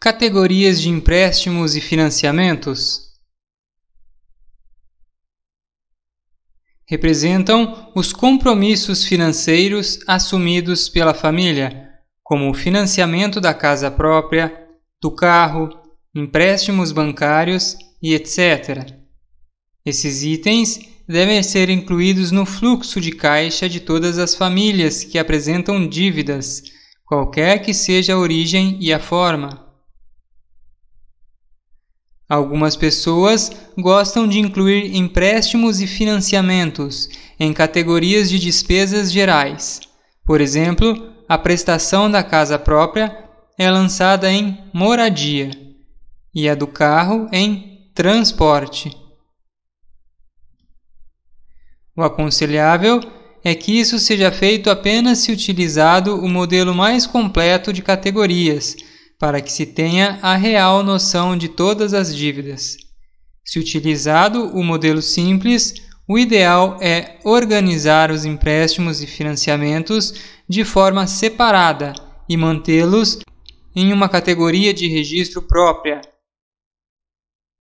Categorias de empréstimos e financiamentos representam os compromissos financeiros assumidos pela família, como o financiamento da casa própria, do carro, empréstimos bancários e etc. Esses itens devem ser incluídos no fluxo de caixa de todas as famílias que apresentam dívidas, qualquer que seja a origem e a forma. Algumas pessoas gostam de incluir empréstimos e financiamentos em categorias de despesas gerais. Por exemplo, a prestação da casa própria é lançada em moradia e a do carro em transporte. O aconselhável é que isso seja feito apenas se utilizado o modelo mais completo de categorias para que se tenha a real noção de todas as dívidas. Se utilizado o modelo simples, o ideal é organizar os empréstimos e financiamentos de forma separada e mantê-los em uma categoria de registro própria,